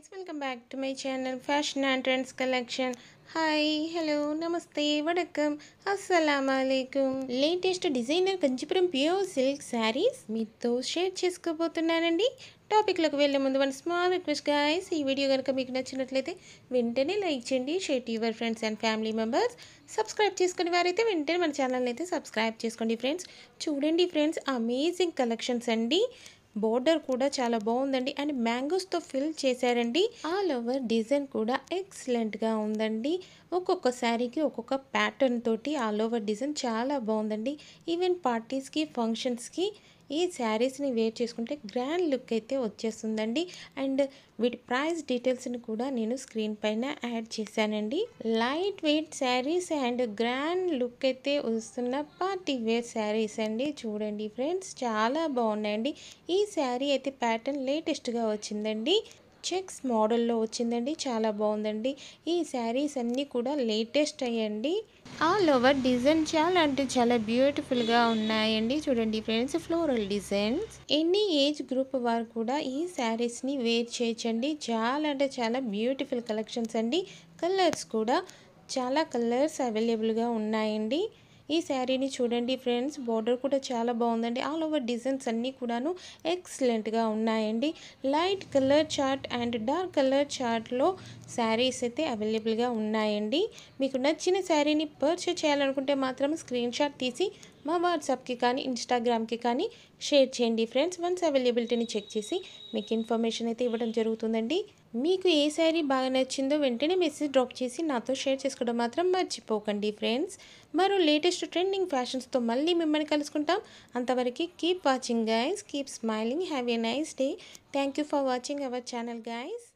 guys welcome back to my channel fashion and trends collection hi hello నమస్తే వడకం అస్సలామలైకుం latest designer Kanchipuram pure silk sarees మీతో share చేసుకోబోతున్నానండి టాపిక్లోకి వెళ్ళే ముందు వన్ స్మాల్ రిక్వెస్ట్ గాయస్ ఈ వీడియో కనుక మీకు నచ్చినట్లయితే వెంటనే లైక్ చేయండి share to your friends and family members subscribe చేసుకునే వారైతే వెంటనే మన ఛానల్ని అయితే సబ్స్క్రైబ్ చేసుకోండి ఫ్రెండ్స్ చూడండి ఫ్రెండ్స్ అమేజింగ్ కలెక్షన్స్ అండి బోర్డర్ కూడా చాలా బాగుందండి అండ్ మ్యాంగోస్తో ఫిల్ చేశారండి ఆల్ ఓవర్ డిజైన్ కూడా ఎక్సలెంట్గా ఉందండి ఒక్కొక్క శారీకి ఒక్కొక్క ప్యాటర్న్ తోటి ఆల్ ఓవర్ డిజైన్ చాలా బాగుందండి ఈవెన్ పార్టీస్కి ఫంక్షన్స్కి ఈ శారీస్ని వేర్ చేసుకుంటే గ్రాండ్ లుక్ అయితే వచ్చేస్తుందండి అండ్ వీటి ప్రైస్ డీటెయిల్స్ని కూడా నేను స్క్రీన్ పైన యాడ్ చేశానండి light weight sarees and grand look అయితే వస్తున్న పార్టీ వేర్ శారీస్ అండి చూడండి ఫ్రెండ్స్ చాలా బాగున్నాయండి ఈ శారీ అయితే ప్యాటర్న్ లేటెస్ట్గా వచ్చిందండి చెక్స్ మోడల్లో వచ్చిందండి చాలా బాగుందండి ఈ శారీస్ అన్నీ కూడా లేటెస్ట్ అయ్యండి ఆల్ ఓవర్ డిజైన్ చాలా అంటే చాలా బ్యూటిఫుల్గా ఉన్నాయండి చూడండి ఫ్రెండ్స్ ఫ్లోరల్ డిజైన్స్ ఎన్ని ఏజ్ గ్రూప్ వారు కూడా ఈ శారీస్ని వేర్ చేయొచ్చండి చాలా అంటే చాలా బ్యూటిఫుల్ కలెక్షన్స్ అండి కలర్స్ కూడా చాలా కలర్స్ అవైలబుల్గా ఉన్నాయండి ఈ శారీని చూడండి ఫ్రెండ్స్ బార్డర్ కూడా చాలా బాగుందండి ఆల్ ఓవర్ డిజైన్స్ అన్నీ కూడాను ఎక్సలెంట్గా ఉన్నాయండి light colour chart and dark colour చార్ట్లో శారీస్ అయితే అవైలబుల్గా ఉన్నాయండి మీకు నచ్చిన శారీని పర్చేస్ చేయాలనుకుంటే మాత్రం స్క్రీన్ షాట్ తీసి మా వాట్సాప్కి కానీ ఇన్స్టాగ్రామ్కి కానీ షేర్ చేయండి ఫ్రెండ్స్ వన్స్ అవైలబిలిటీని చెక్ చేసి మీకు ఇన్ఫర్మేషన్ అయితే ఇవ్వడం జరుగుతుందండి మీకు ఏ శారీ బాగా నచ్చిందో వెంటనే మెసేజ్ డ్రాప్ చేసి నాతో షేర్ చేసుకోవడం మాత్రం మర్చిపోకండి ఫ్రెండ్స్ మరో లేటెస్ట్ ట్రెండింగ్ ఫ్యాషన్స్తో మళ్ళీ మిమ్మల్ని కలుసుకుంటాం అంతవరకు keep watching guys keep smiling have a nice day thank for watching our channel guys